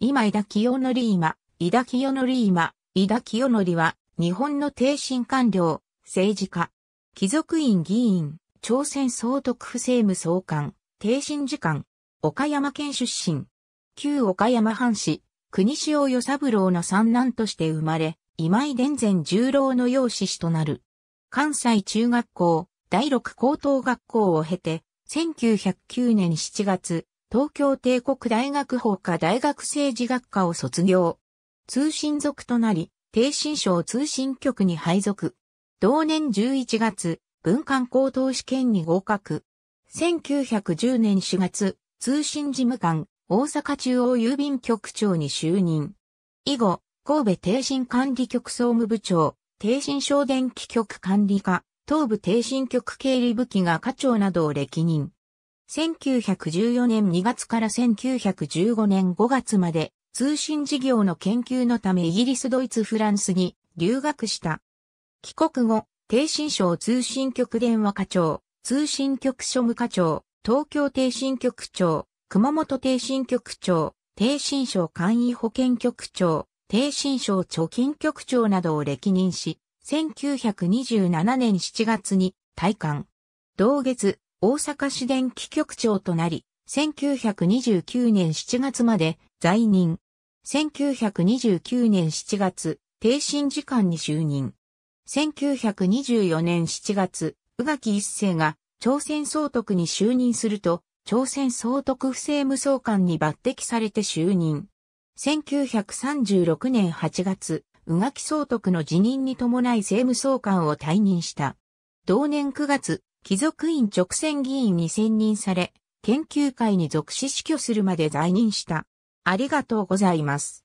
今井田清則今、井田清則今、井田清則は、日本の低身官僚、政治家、貴族院議員、朝鮮総督府政務総監、低身次官、岡山県出身、旧岡山藩士、国塩与三郎の三男として生まれ、今井伝前十郎の養子子となる。関西中学校、第六高等学校を経て、1909年7月、東京帝国大学法科大学政治学科を卒業。通信族となり、低信省通信局に配属。同年11月、文官高等試験に合格。1910年4月、通信事務官、大阪中央郵便局長に就任。以後、神戸定信管理局総務部長、定信省電気局管理課、東部定信局経理部機が課長などを歴任。1914年2月から1915年5月まで通信事業の研究のためイギリス、ドイツ、フランスに留学した。帰国後、低信省通信局電話課長、通信局庶務課長、東京低信局長、熊本低信局長、低信省簡易保険局長、低信省貯金局長などを歴任し、1927年7月に退官。同月、大阪市電気局長となり、1929年7月まで在任。1929年7月、定身時間に就任。1924年7月、宇垣一世が朝鮮総督に就任すると、朝鮮総督府政務総監に抜擢されて就任。1936年8月、宇垣総督の辞任に伴い政務総監を退任した。同年9月、貴族院直選議員に選任され、研究会に属し死去するまで在任した。ありがとうございます。